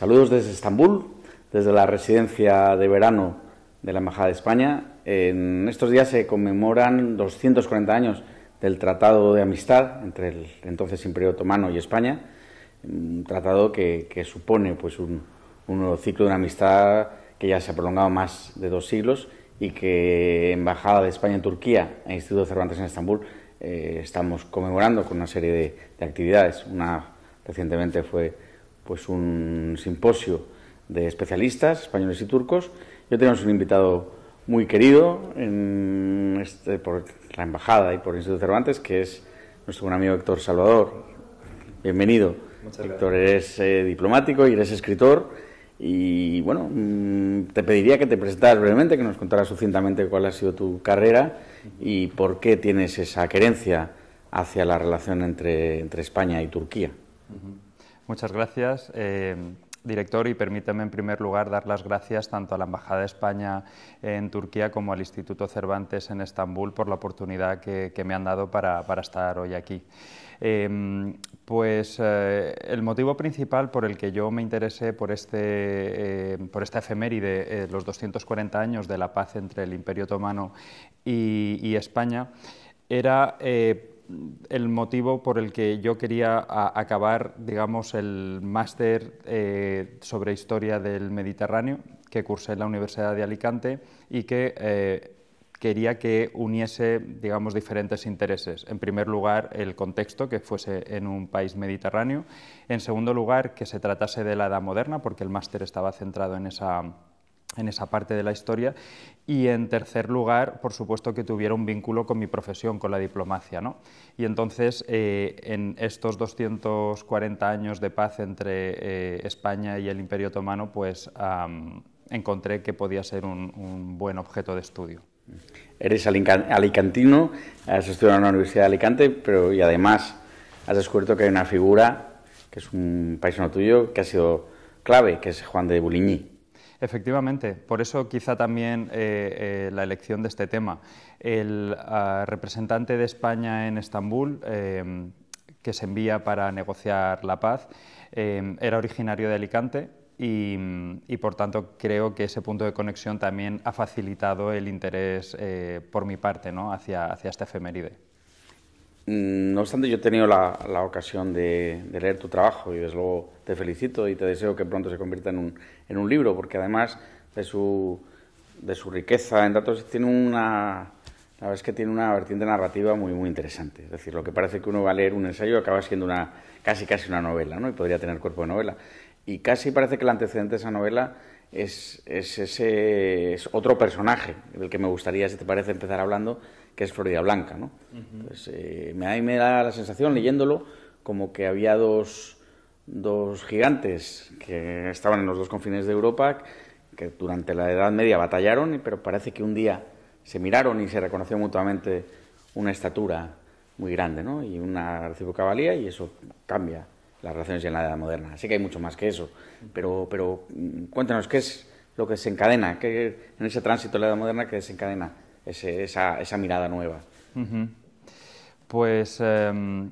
Saludos desde Estambul, desde la residencia de verano de la Embajada de España. En estos días se conmemoran 240 años del Tratado de Amistad entre el entonces Imperio Otomano y España, un tratado que, supone pues, un, ciclo de una amistad que ya se ha prolongado más de dos siglos y que Embajada de España en Turquía e Instituto Cervantes en Estambul eh, estamos conmemorando con una serie de, de actividades. Una recientemente fue pues un simposio de especialistas españoles y turcos. Yo tenemos un invitado muy querido en este, por la embajada y por el Instituto Cervantes, que es nuestro buen amigo Héctor Salvador. Bienvenido. Héctor, eres eh, diplomático y eres escritor. Y bueno, mm, te pediría que te presentaras brevemente, que nos contaras sucintamente cuál ha sido tu carrera y por qué tienes esa querencia hacia la relación entre, España y Turquía. Muchas gracias. Eh, director, y permíteme en primer lugar dar las gracias tanto a la Embajada de España en Turquía como al Instituto Cervantes en Estambul por la oportunidad que, me han dado para, estar hoy aquí. Eh, pues eh, el motivo principal por el que yo me interesé por, este, por esta efeméride, los 240 años de la paz entre el Imperio Otomano y, y España, era el motivo por el que yo quería acabar, digamos, el máster eh, sobre historia del Mediterráneo que cursé en la Universidad de Alicante y que eh, quería que uniese, digamos, diferentes intereses. En primer lugar, el contexto, que fuese en un país mediterráneo. En segundo lugar, que se tratase de la Edad Moderna, porque el máster estaba centrado en esa en esa parte de la historia. Y en tercer lugar, por supuesto que tuviera un vínculo con mi profesión, con la diplomacia. ¿no? Y entonces, eh, en estos 240 años de paz entre eh, España y el Imperio Otomano, pues encontré que podía ser un, buen objeto de estudio. Eres alicantino, has estudiado en la Universidad de Alicante, pero y además has descubierto que hay una figura, que es un paisano tuyo, que ha sido clave, que es Juan de Buligny. Efectivamente, por eso quizá también eh, eh, la elección de este tema. El ah, representante de España en Estambul, eh, que se envía para negociar la paz, era originario de Alicante, y, por tanto creo que ese punto de conexión también ha facilitado el interés por mi parte ¿no? hacia, hacia esta efeméride. Mm, no obstante, yo he tenido la, ocasión de, leer tu trabajo y desde luego te felicito y te deseo que pronto se convierta en un, libro, porque además de su, riqueza en datos tiene una, la que tiene una vertiente narrativa muy, muy interesante. Es decir, lo que parece que uno va a leer un ensayo acaba siendo una, casi casi una novela, ¿no? Y podría tener cuerpo de novela. Y casi parece que el antecedente de esa novela es, ese es otro personaje del que me gustaría, si te parece, empezar hablando, que es Florida Blanca. ¿no? Eh, me, a me da la sensación, leyéndolo, como que había dos, gigantes que estaban en los dos confines de Europa, que durante la Edad Media batallaron, pero parece que un día se miraron y se reconoció mutuamente una estatura muy grande y una recíproca valía y eso cambia las relaciones en la Edad Moderna. Así que hay mucho más que eso, pero, pero mm, cuéntanos qué es lo que se encadena, qué, en ese tránsito de la Edad Moderna que desencadena esa, mirada nueva. Pues em,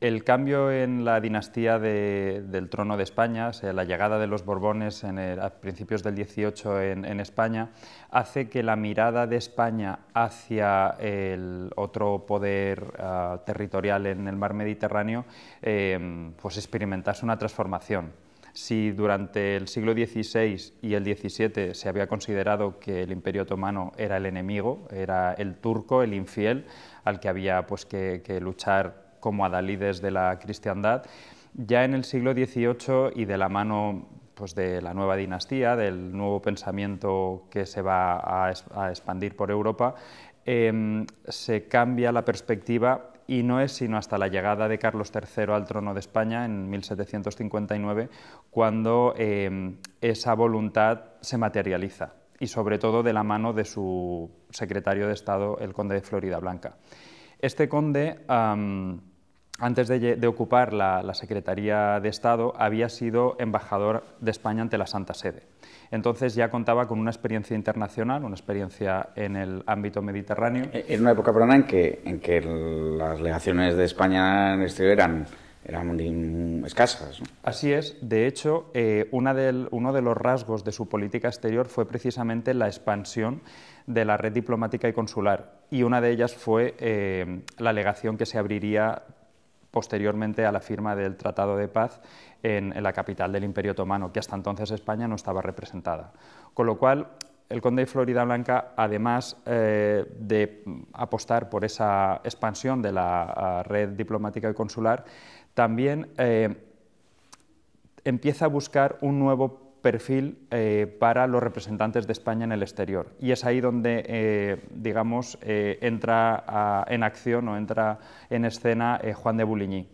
el cambio en la dinastía del trono de España, la llegada de los Borbones en a principios del 18 en, España, hace que la mirada de España hacia el otro poder ah, territorial en el mar Mediterráneo em, pues experimentase una transformación. Si durante el siglo XVI y el XVII se había considerado que el Imperio Otomano era el enemigo, era el turco, el infiel, al que había pues, que, luchar como adalides de la cristiandad, ya en el siglo XVIII y de la mano pues, de la nueva dinastía, del nuevo pensamiento que se va a, expandir por Europa, em, se cambia la perspectiva y no es sino hasta la llegada de Carlos III al trono de España en 1759 cuando em, esa voluntad se materializa y sobre todo de la mano de su secretario de Estado, el conde de Florida Blanca. Este conde, antes de, ocupar la, Secretaría de Estado, había sido embajador de España ante la Santa Sede. Entonces ya contaba con una experiencia internacional, una experiencia en el ámbito mediterráneo. E, en una época, perdona, en que, en que las legaciones de España en el eran eran escasas. Así es. De hecho, eh, una de uno de los rasgos de su política exterior fue precisamente la expansión de la red diplomática y consular. Y una de ellas fue eh, la legación que se abriría posteriormente a la firma del Tratado de Paz en, la capital del Imperio Otomano, que hasta entonces España no estaba representada. Con lo cual, el conde de Florida Blanca, además eh, de apostar por esa expansión de la red diplomática y consular, también eh, empieza a buscar un nuevo perfil eh, para los representantes de España en el exterior. Y es ahí donde, eh, digamos, entra en acción o entra en escena Juan de Bouligny.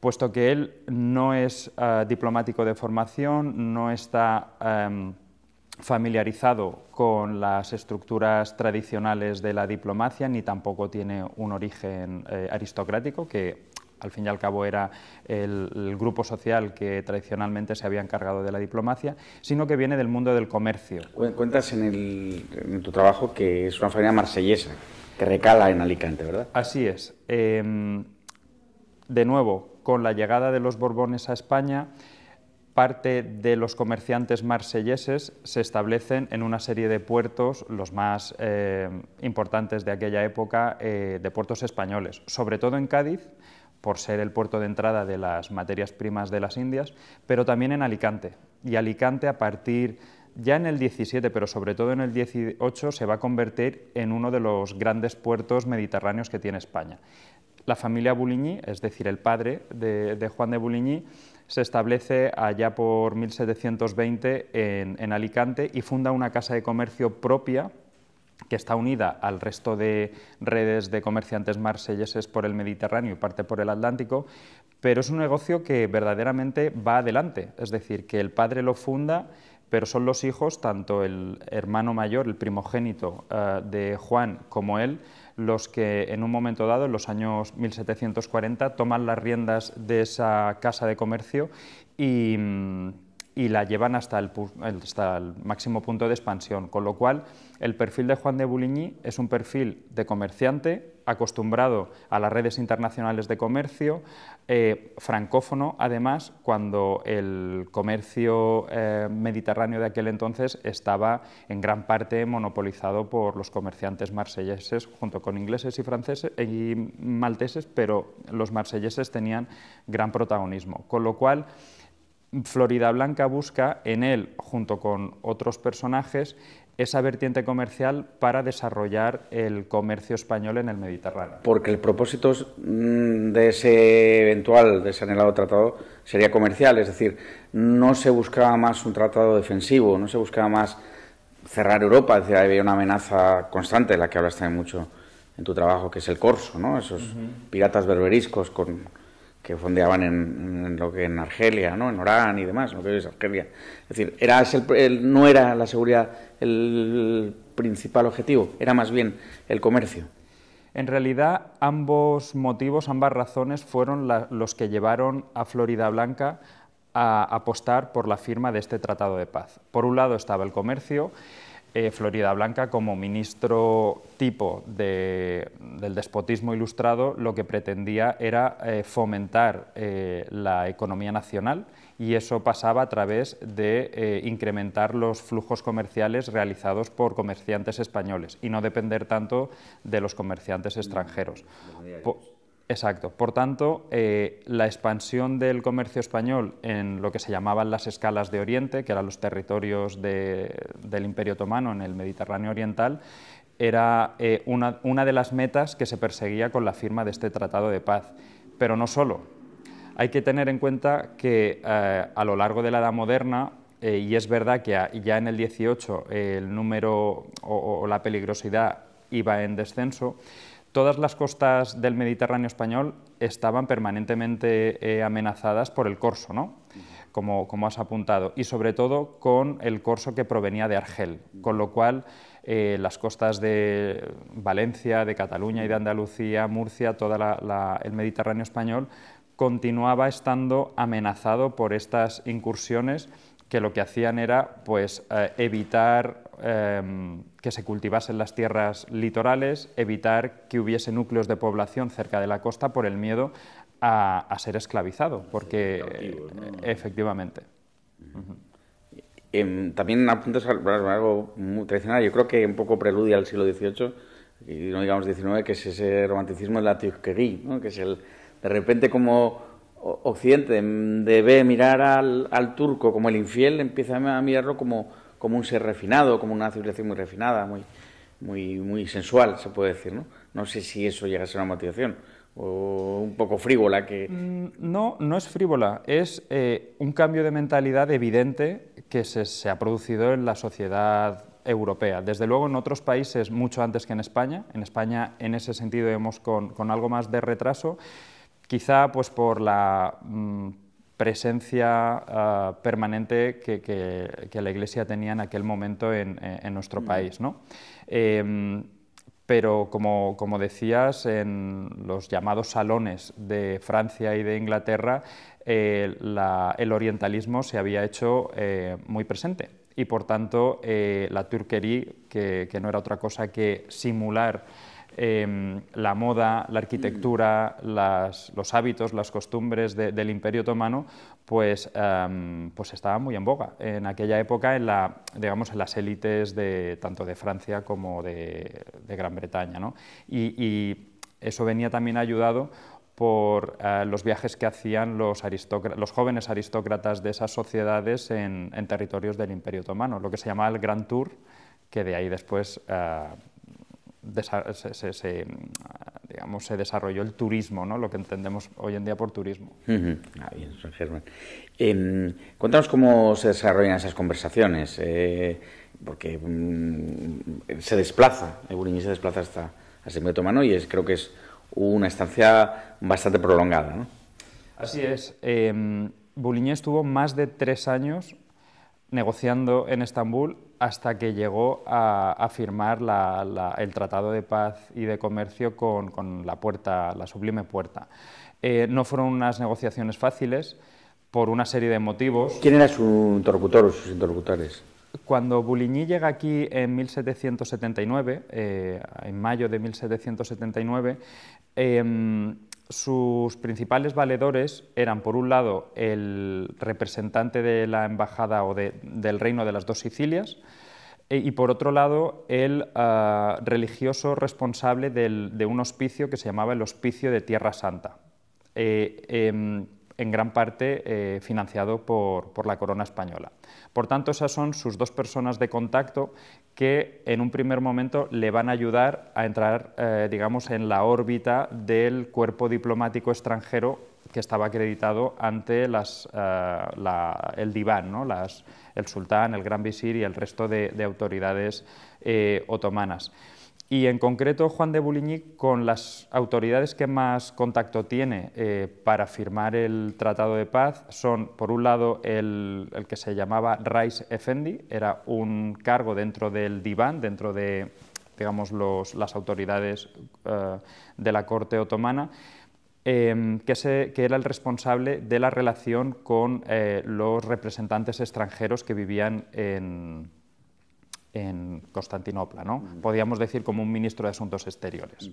Puesto que él no es diplomático de formación, no está em, familiarizado con las estructuras tradicionales de la diplomacia, ni tampoco tiene un origen aristocrático, que al fin y al cabo era el, grupo social que tradicionalmente se había encargado de la diplomacia, sino que viene del mundo del comercio. Cuentas en, tu trabajo que es una familia marsellesa, que recala en Alicante, ¿verdad? Así es. Em, de nuevo, con la llegada de los Borbones a España, parte de los comerciantes marselleses se establecen en una serie de puertos, los más eh, importantes de aquella época, eh, de puertos españoles, sobre todo en Cádiz, por ser el puerto de entrada de las materias primas de las Indias, pero también en Alicante. Y Alicante a partir ya en el 17, pero sobre todo en el 18, se va a convertir en uno de los grandes puertos mediterráneos que tiene España. La familia Bouligny, es decir, el padre de, Juan de Bouligny, se establece allá por 1720 en, en Alicante y funda una casa de comercio propia que está unida al resto de redes de comerciantes marselleses por el Mediterráneo y parte por el Atlántico, pero es un negocio que verdaderamente va adelante, es decir, que el padre lo funda, pero son los hijos, tanto el hermano mayor, el primogénito eh, de Juan como él, los que en un momento dado, en los años 1740, toman las riendas de esa casa de comercio y mm, y la llevan hasta el, máximo punto de expansión, con lo cual el perfil de Juan de Bouligny es un perfil de comerciante acostumbrado a las redes internacionales de comercio, eh, francófono además cuando el comercio eh, mediterráneo de aquel entonces estaba en gran parte monopolizado por los comerciantes marselleses junto con ingleses y franceses eh, y malteses, pero los marselleses tenían gran protagonismo, con lo cual Florida Blanca busca en él, junto con otros personajes, esa vertiente comercial para desarrollar el comercio español en el Mediterráneo. Porque el propósito mm, de ese eventual, de ese anhelado tratado, sería comercial, es decir, no se buscaba más un tratado defensivo, no se buscaba más cerrar Europa, es decir, había una amenaza constante, la que hablas también mucho en tu trabajo, que es el corso, esos piratas berberiscos con que fondeaban en, lo que en Argelia, ¿no? en Orán y demás, lo que es Argelia. Es decir, no era la seguridad el principal objetivo, era más bien el comercio. En realidad, ambos motivos, ambas razones fueron los que llevaron a Florida Blanca a apostar por la firma de este tratado de paz. Por un lado estaba el comercio, eh, Florida Blanca como ministro tipo del despotismo ilustrado lo que pretendía era eh, fomentar eh, la economía nacional y eso pasaba a través de incrementar los flujos comerciales realizados por comerciantes españoles y no depender tanto de los comerciantes extranjeros. Exacto. Por tanto, eh, la expansión del comercio español en lo que se llamaban las escalas de Oriente, que eran los territorios del Imperio Otomano en el Mediterráneo Oriental, era eh, una, de las metas que se perseguía con la firma de este Tratado de Paz. Pero no solo. Hay que tener en cuenta que eh, a lo largo de la Edad Moderna y es verdad que ya en el 18 el número o, la peligrosidad iba en descenso, todas las costas del Mediterráneo español estaban permanentemente eh, amenazadas por el corso, ¿no? Como, como, has apuntado, y sobre todo con el corso que provenía de Argel, con lo cual eh, las costas de Valencia, de Cataluña y de Andalucía, Murcia, todo el Mediterráneo español, continuaba estando amenazado por estas incursiones que lo que hacían era pues, eh, evitar em, que se cultivasen las tierras litorales, evitar que hubiese núcleos de población cerca de la costa por el miedo a, ser esclavizado, porque efectivamente. Em, también apuntas a algo muy tradicional, yo creo que un poco preludia al siglo XVIII, y no digamos XIX, que es ese romanticismo de la turquería que es el, de repente como Occidente em, debe mirar al, al turco como el infiel, empieza a mirarlo como como un ser refinado, como una civilización muy refinada, muy, muy, muy sensual, se puede decir, ¿no? No sé si eso llega a ser una motivación o un poco frívola que... Mm, no, no es frívola, es eh, un cambio de mentalidad evidente que se, ha producido en la sociedad europea. Desde luego en otros países mucho antes que en España. En España en ese sentido hemos con, algo más de retraso, quizá pues por la... Mm, presencia ah, permanente que, la Iglesia tenía en aquel momento en, nuestro mm. país. Em, pero como, decías, en los llamados salones de Francia y de Inglaterra, eh, el orientalismo se había hecho eh, muy presente y por tanto eh, la turquería, que, que no era otra cosa que simular Em, la moda, la arquitectura, los hábitos, las costumbres del Imperio Otomano, pues, em, pues estaba muy en boga en aquella época en, la, digamos, en las élites de, tanto de Francia como de, Gran Bretaña. ¿no? Y, eso venía también ayudado por eh, los viajes que hacían los, jóvenes aristócratas de esas sociedades en, territorios del Imperio Otomano, lo que se llamaba el Grand Tour, que de ahí después eh, se, digamos, se desarrolló el turismo, ¿no? lo que entendemos hoy en día por turismo. Ah, em, cuéntanos cómo se desarrollan esas conversaciones, eh, porque mm, se desplaza, Bouliñé se desplaza hasta, hasta Mano y creo que es una estancia bastante prolongada. Así es. Eh, estuvo más de tres años negociando en Estambul hasta que llegó a, firmar el Tratado de Paz y de Comercio con, la puerta, la sublime puerta. Eh, no fueron unas negociaciones fáciles por una serie de motivos. ¿Quién era su interlocutor o sus interlocutores? Cuando Bouligny llega aquí en 1779, eh, en mayo de 1779, eh, em, sus principales valedores eran, por un lado, el representante de la embajada o del reino de las dos Sicilias, e, y por otro lado, el ah, religioso responsable de un hospicio que se llamaba el Hospicio de Tierra Santa. Eh, em, en gran parte eh, financiado por, la corona española. Por tanto, esas son sus dos personas de contacto que en un primer momento le van a ayudar a entrar, eh, digamos, en la órbita del cuerpo diplomático extranjero que estaba acreditado ante eh, el diván, el sultán, el gran visir y el resto de, autoridades otomanas y en concreto Juan de Buligny con las autoridades que más contacto tiene eh, para firmar el Tratado de Paz son, por un lado, el, que se llamaba Rais Effendi, era un cargo dentro del diván, dentro de digamos, las autoridades eh, de la corte otomana, eh, que, era el responsable de la relación con los representantes extranjeros que vivían en, en Constantinopla, ¿no? podríamos decir como un ministro de Asuntos Exteriores.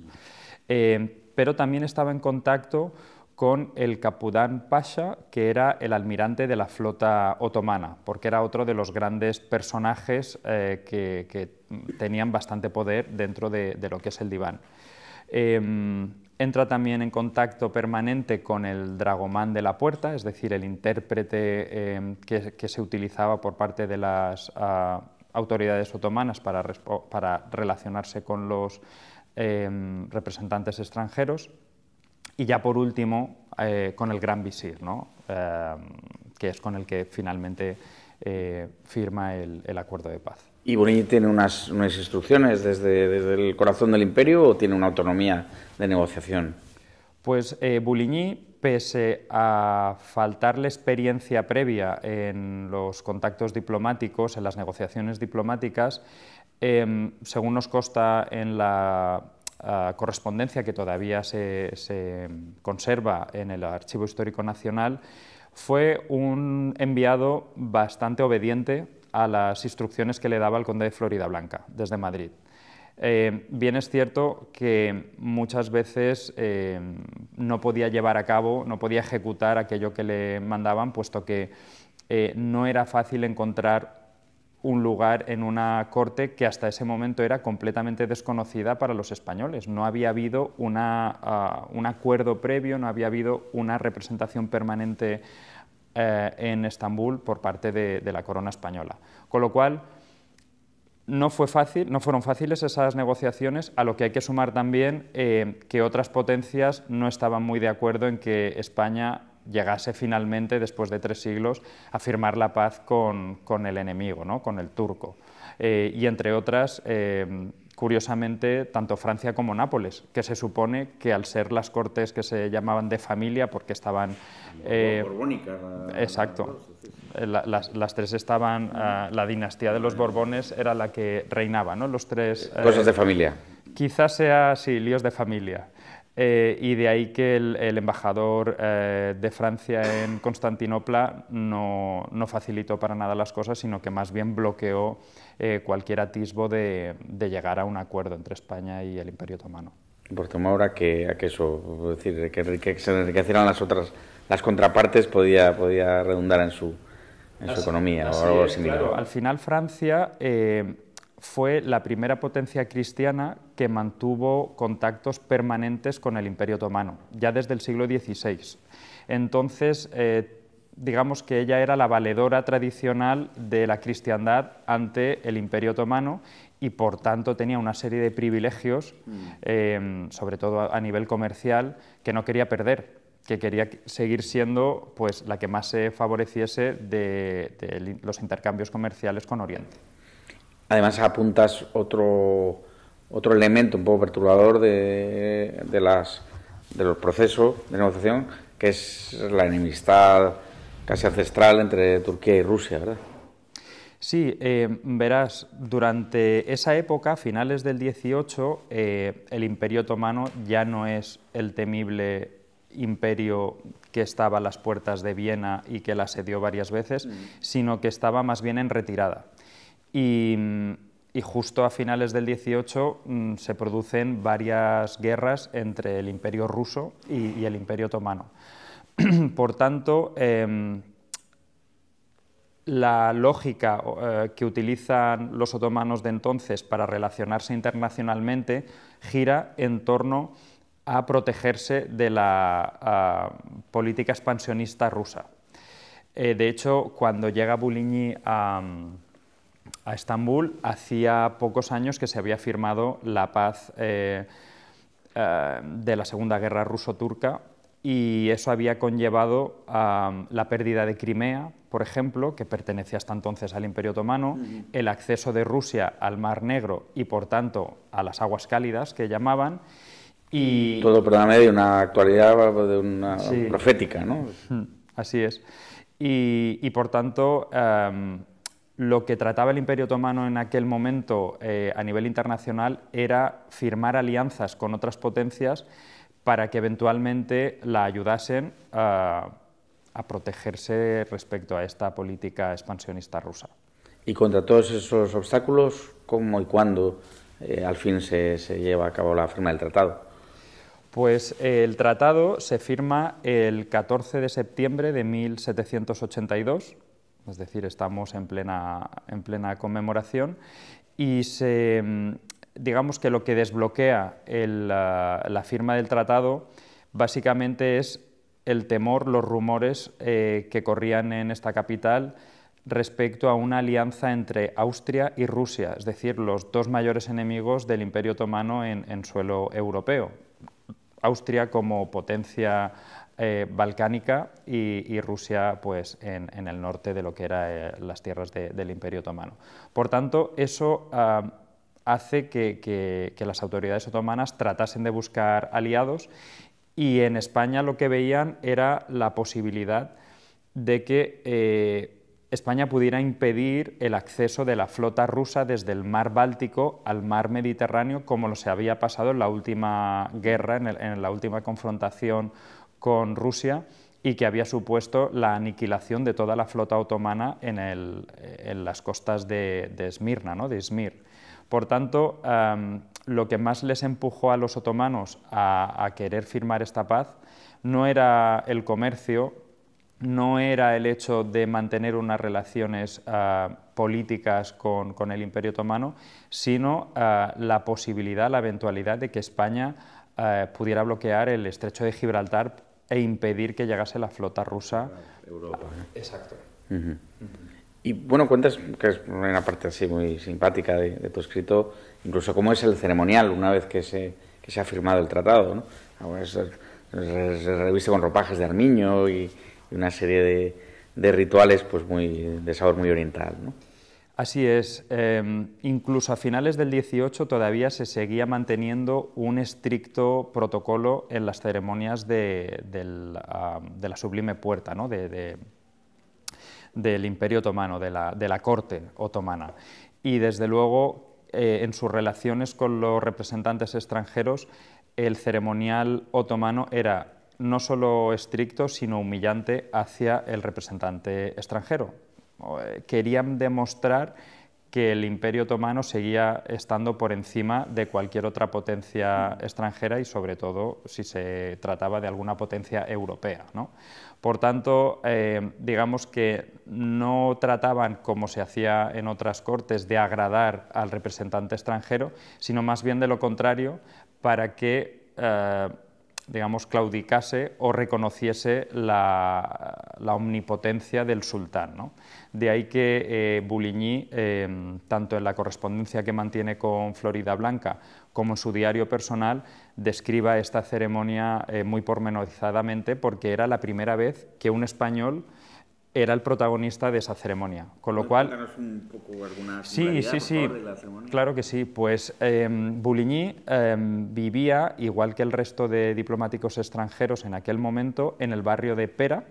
Eh, pero también estaba en contacto con el Capudán Pasha, que era el almirante de la flota otomana, porque era otro de los grandes personajes eh, que, tenían bastante poder dentro de, lo que es el diván. Em, entra también en contacto permanente con el dragomán de la puerta, es decir, el intérprete em, que, se utilizaba por parte de las ah, autoridades otomanas para, para relacionarse con los em, representantes extranjeros y ya por último eh, con el gran visir, ¿no? Em, que es con el que finalmente eh, firma el, acuerdo de paz. ¿Y Brunei tiene unas, instrucciones desde, desde, el corazón del imperio o tiene una autonomía de negociación? Pues eh, Buligny pese a faltarle experiencia previa en los contactos diplomáticos, en las negociaciones diplomáticas, em, según nos consta en la ah, correspondencia que todavía se, se, conserva en el Archivo Histórico Nacional, fue un enviado bastante obediente a las instrucciones que le daba el conde de Florida Blanca desde Madrid. Eh, bien es cierto que muchas veces eh, no podía llevar a cabo, no podía ejecutar aquello que le mandaban, puesto que eh, no era fácil encontrar un lugar en una corte que hasta ese momento era completamente desconocida para los españoles. No había habido ah, un acuerdo previo, no había habido una representación permanente en Estambul por parte de, de la corona española. Con lo cual, no, fue fácil, no fueron fáciles esas negociaciones, a lo que hay que sumar también eh, que otras potencias no estaban muy de acuerdo en que España llegase finalmente, después de tres siglos, a firmar la paz con, el enemigo, ¿no? con el turco. Eh, y entre otras, eh, curiosamente, tanto Francia como Nápoles, que se supone que al ser las cortes que se llamaban de familia, porque estaban... Exacto. las, tres estaban, ah, la dinastía de los Borbones era la que reinaba, ¿no? Los tres... Cosas eh, de familia. Quizás sea, sí, líos de familia. Eh, y de ahí que el, embajador eh, de Francia en Constantinopla no, no, facilitó para nada las cosas, sino que más bien bloqueó eh, cualquier atisbo de, de, llegar a un acuerdo entre España y el Imperio Otomano. Por pues tomar ahora que, a que eso, decir, que, que, se enriquecieran las otras, las contrapartes podía, podía redundar en su, en su economía o algo similar. al final Francia fue la primera potencia cristiana que mantuvo contactos permanentes con el Imperio Otomano, ya desde el siglo XVI. Entonces, eh, digamos que ella era la valedora tradicional de la cristiandad ante el Imperio Otomano y por tanto tenía una serie de privilegios, mm. eh, sobre todo a nivel comercial, que no quería perder que quería seguir siendo pues, la que más se favoreciese de los intercambios comerciales con Oriente. Además apuntas otro, elemento un poco perturbador de, los procesos de negociación, que es la enemistad casi ancestral entre Turquía y Rusia, ¿verdad? Sí, eh, verás, durante esa época, finales del 18, eh, el imperio otomano ya no es el temible imperio que estaba a las puertas de Viena y que la asedió varias veces, mm. sino que estaba más bien en retirada. Y, justo a finales del 18 mm, se producen varias guerras entre el Imperio ruso y, el Imperio otomano. Por tanto, em, la lógica eh, que utilizan los otomanos de entonces para relacionarse internacionalmente gira en torno a protegerse de la política expansionista rusa. Eh, de hecho, cuando llega Buligny a a Estambul hacía pocos años que se había firmado la paz eh, eh, de la Segunda Guerra Ruso-Turca y eso había conllevado la pérdida de Crimea, por ejemplo, que pertenecía hasta entonces al Imperio Otomano, el acceso de Rusia al Mar Negro y, por tanto, a las aguas cálidas que llamaban. Y... Todo, perdóname, de una actualidad de una profética, ¿no? Así es. Y, por tanto, lo que trataba el Imperio Otomano en aquel momento eh, a nivel internacional era firmar alianzas con otras potencias para que eventualmente la ayudasen a, protegerse respecto a esta política expansionista rusa. Y contra todos esos obstáculos, ¿cómo y cuándo eh, al fin se, lleva a cabo la firma del tratado? Pues eh, el tratado se firma el 14 de septiembre de 1782 es decir, estamos en plena, en plena conmemoración y digamos que lo que desbloquea la, firma del tratado básicamente es el temor, los rumores eh, que corrían en esta capital respecto a una alianza entre Austria y Rusia, es decir, los dos mayores enemigos del Imperio Otomano en, en suelo europeo. Austria como potencia eh, balcánica y, Rusia pues, en, el norte de lo que eran eh, las tierras del Imperio Otomano. Por tanto, eso ah, hace que, las autoridades otomanas tratasen de buscar aliados y en España lo que veían era la posibilidad de que eh, España pudiera impedir el acceso de la flota rusa desde el mar Báltico al mar Mediterráneo, como lo se había pasado en la última guerra, en la última confrontación con Rusia y que había supuesto la aniquilación de toda la flota otomana en, eh, las costas de, Esmirna, ¿no? de Izmir. Por tanto, lo que más les empujó a los otomanos a, querer firmar esta paz no era el comercio, no era el hecho de mantener unas relaciones ah, políticas con, el Imperio Otomano, sino ah, la posibilidad, la eventualidad de que España eh, pudiera bloquear el estrecho de Gibraltar e impedir que llegase la flota rusa. Europa. ¿eh? Exacto. Y bueno, cuentas, que es una parte así muy simpática de, tu escrito, incluso cómo es el ceremonial una vez que se, que se ha firmado el tratado. ¿no? Ahora se, pues, reviste con ropajes de armiño y, una serie de, de, rituales pues muy de sabor muy oriental. ¿no? Así es, em, incluso a finales del 18 todavía se seguía manteniendo un estricto protocolo en las ceremonias de, la sublime puerta, del Imperio Otomano, de la, corte otomana. Y desde luego eh, en sus relaciones con los representantes extranjeros, el ceremonial otomano era no solo estricto, sino humillante hacia el representante extranjero. Eh, querían demostrar que el Imperio Otomano seguía estando por encima de cualquier otra potencia extranjera y sobre todo si se trataba de alguna potencia europea. ¿no? Por tanto, eh, digamos que no trataban, como se hacía en otras cortes, de agradar al representante extranjero, sino más bien de lo contrario, para que eh, digamos, claudicase o reconociese la, omnipotencia del sultán. De ahí que eh, Bouligny, eh, tanto en la correspondencia que mantiene con Florida Blanca como en su diario personal, describa esta ceremonia eh, muy pormenorizadamente porque era la primera vez que un español era el protagonista de esa ceremonia. Con lo cual... un poco alguna Sí, sí, sí. la Claro que sí. Pues em, Bouligny em, vivía, igual que el resto de diplomáticos extranjeros en aquel momento, en el barrio de Pera,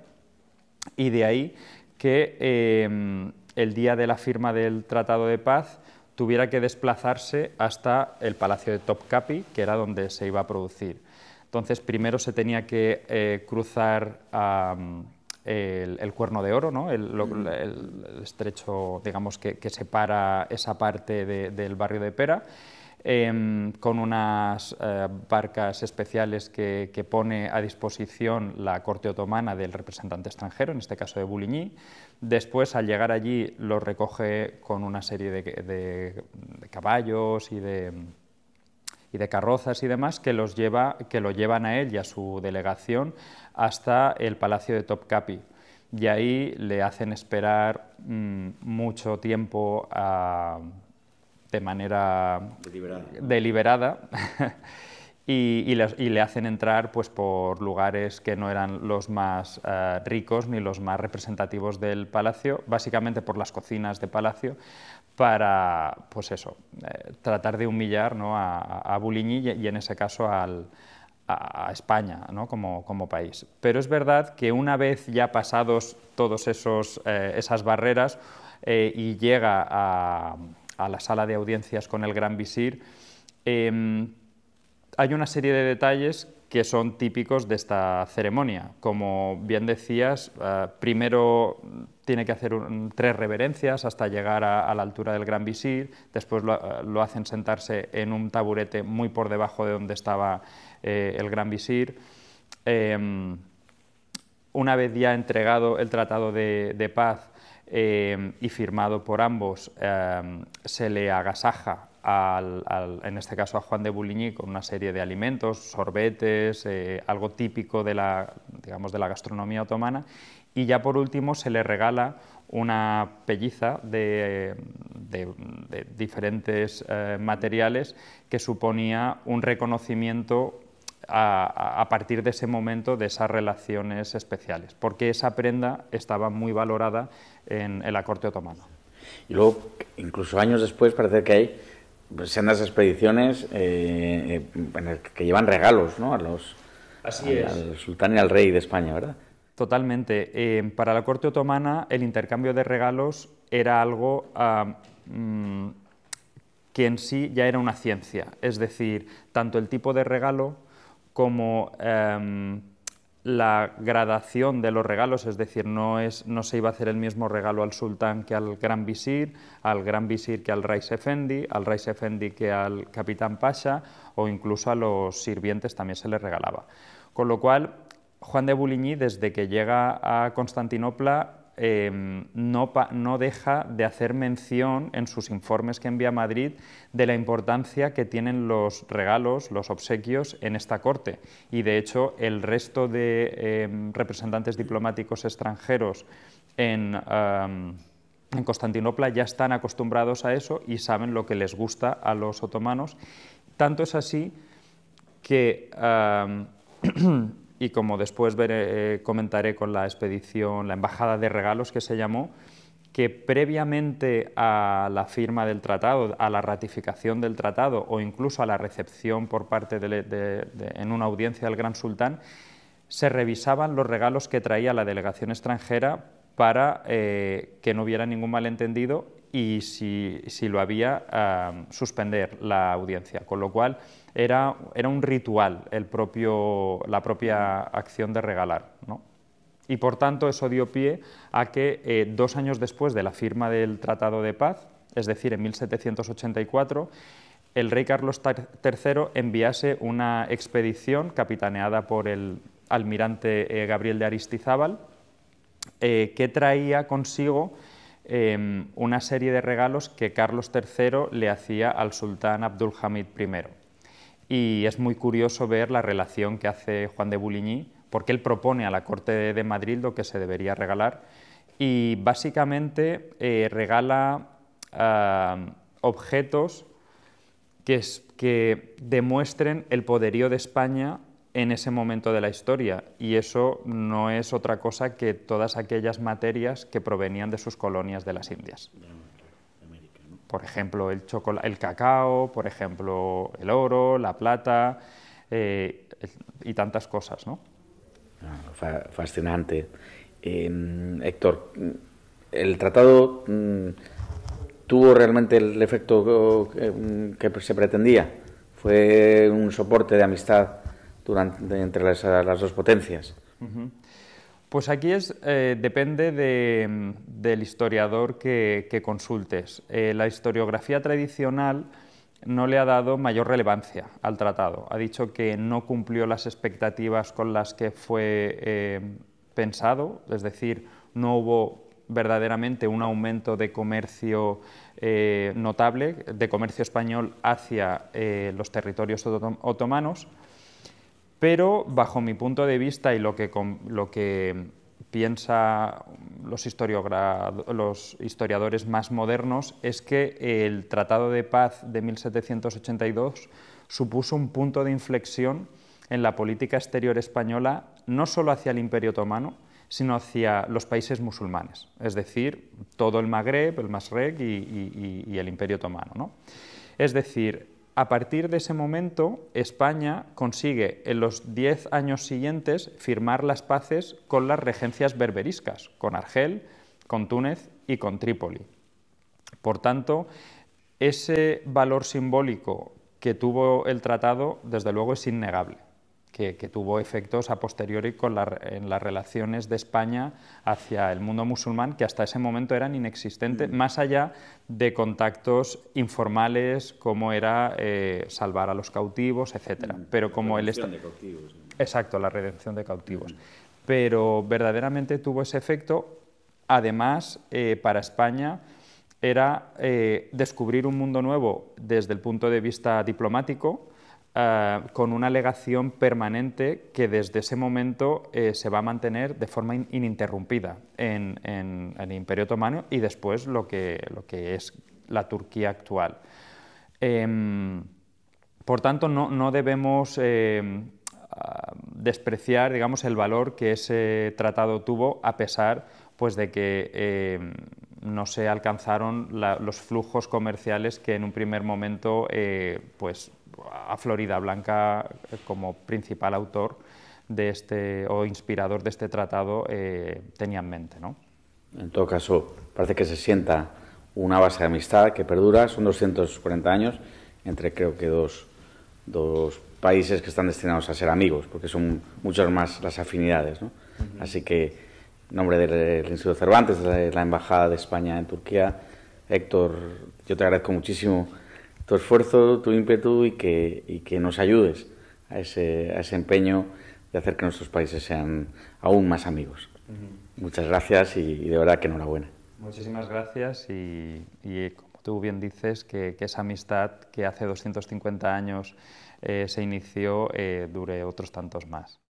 y de ahí que em, el día de la firma del Tratado de Paz tuviera que desplazarse hasta el Palacio de Topkapi, que era donde se iba a producir. Entonces, primero se tenía que eh, cruzar a el, cuerno de oro, ¿no? el, estrecho digamos, que, separa esa parte del barrio de Pera, em, con unas eh, barcas especiales que, pone a disposición la corte otomana del representante extranjero, en este caso de Bouligny. Después, al llegar allí, lo recoge con una serie de, de caballos y de carrozas y demás que los lleva que lo llevan a él y a su delegación hasta el Palacio de Topkapi. Y ahí le hacen esperar mm, mucho tiempo de manera deliberada, y, le hacen entrar pues, por lugares que no eran los más eh, ricos ni los más representativos del palacio, básicamente por las cocinas de palacio, para pues eso, eh, tratar de humillar ¿no? a, a y en ese caso al, a, España como, como, país. Pero es verdad que una vez ya pasados todas eh, esas barreras eh, y llega a, la sala de audiencias con el gran visir, em, hay una serie de detalles que son típicos de esta ceremonia. Como bien decías, eh, primero tiene que hacer tres reverencias hasta llegar a, la altura del gran visir, después lo, hacen sentarse en un taburete muy por debajo de donde estaba eh, el gran visir. Em, una vez ya entregado el tratado de, paz em, y firmado por ambos, em, se le agasaja, en este caso a Juan de Bouligny, con una serie de alimentos, sorbetes, eh, algo típico de la, digamos, de la gastronomía otomana, y ya por último se le regala una pelliza de, diferentes eh, materiales que suponía un reconocimiento a, partir de ese momento de esas relaciones especiales, porque esa prenda estaba muy valorada en, la corte otomana. Y luego, incluso años después, parece que hay sendas expediciones eh, eh, en que llevan regalos ¿no? a los, al, sultán y al rey de España, ¿verdad? Totalmente. Eh, para la corte otomana el intercambio de regalos era algo ah, mm, que en sí ya era una ciencia. Es decir, tanto el tipo de regalo como em, la gradación de los regalos, es decir, no, es, no se iba a hacer el mismo regalo al sultán que al gran visir, al gran visir que al rey efendi, al rey efendi que al capitán pasha o incluso a los sirvientes también se les regalaba. Con lo cual, Juan de Bouligny, desde que llega a Constantinopla, Em, no, no, deja de hacer mención en sus informes que envía a Madrid de la importancia que tienen los regalos, los obsequios en esta corte. Y de hecho, el resto de em, representantes diplomáticos extranjeros en, Constantinopla ya están acostumbrados a eso y saben lo que les gusta a los otomanos. Tanto es así que y como después eh, comentaré con la expedición, la Embajada de Regalos que se llamó, que previamente a la firma del tratado, a la ratificación del tratado o incluso a la recepción por parte en una audiencia del Gran Sultán, se revisaban los regalos que traía la delegación extranjera para eh, que no hubiera ningún malentendido y si, lo había, ah, suspender la audiencia. Con lo cual, era, un ritual la propia acción de regalar. Y por tanto eso dio pie a que eh, dos años después de la firma del Tratado de Paz, es decir, en 1784, el rey Carlos III enviase una expedición capitaneada por el almirante eh, Gabriel de Aristizábal, eh, que traía consigo em, una serie de regalos que Carlos III le hacía al sultán Abdul Hamid I y es muy curioso ver la relación que hace Juan de Bouligny, porque él propone a la Corte de Madrid lo que se debería regalar y básicamente eh, regala ah, objetos que demuestren el poderío de España en ese momento de la historia y eso no es otra cosa que todas aquellas materias que provenían de sus colonias de las Indias por ejemplo el, el cacao, por ejemplo el oro, la plata eh, y tantas cosas. ¿no? Ah, fascinante. Em, Héctor, el tratado mm, tuvo realmente el efecto eh, mm, que, se pretendía. Fue un soporte de amistad durante, entre las, dos potencias. Pues aquí es, eh, depende del historiador que, consultes. Eh, la historiografía tradicional no le ha dado mayor relevancia al tratado. Ha dicho que no cumplió las expectativas con las que fue eh, pensado, es decir, no hubo verdaderamente un aumento de comercio notable, de comercio español hacia los territorios otomanos. Pero bajo mi punto de vista y lo que, lo piensa los, los, historiadores más modernos es que el Tratado de Paz de 1782 supuso un punto de inflexión en la política exterior española no solo hacia el Imperio Otomano, sino hacia los países musulmanes, es decir, todo el Magreb, el Masrek y, el Imperio Otomano. Es decir, a partir de ese momento, España consigue en los diez años siguientes firmar las paces con las regencias berberiscas, con Argel, con Túnez y con Trípoli. Por tanto, ese valor simbólico que tuvo el tratado, desde luego, es innegable que, tuvo efectos a posteriori en las relaciones de España hacia el mundo musulmán, que hasta ese momento eran inexistentes, mm. más allá de contactos informales como era eh, salvar a los cautivos, etc. Mm. Pero como la redención el de cautivos. Exacto, la redención de cautivos. Mm. Pero verdaderamente tuvo ese efecto. Además, eh, para España era eh, descubrir un mundo nuevo desde el punto de vista diplomático, Ah, con una legación permanente que desde ese momento eh, se va a mantener de forma ininterrumpida en, el Imperio Otomano y después lo que, lo que es la Turquía actual. Em, por tanto, no, debemos eh, ah, despreciar digamos, el valor que ese tratado tuvo a pesar pues, de que em, no se alcanzaron los flujos comerciales que en un primer momento eh, pues, a Florida Blanca eh, como principal autor de este, o inspirador de este tratado eh, tenía en mente. En todo caso, parece que se sienta una base de amistad que perdura, son 240 años, entre creo que dos, países que están destinados a ser amigos, porque son muchas más las afinidades. Así que, en nombre del Instituto Cervantes, de la Embajada de España en Turquía, Héctor, yo te agradezco muchísimo tu esfuerzo, tu ímpetu y que, y que nos ayudes a ese, empeño de hacer que nuestros países sean aún más amigos. Muchas gracias y, de verdad que enhorabuena. Muchísimas gracias y, como tú bien dices, que, esa amistad que hace 250 años eh, se inició eh, dure otros tantos más.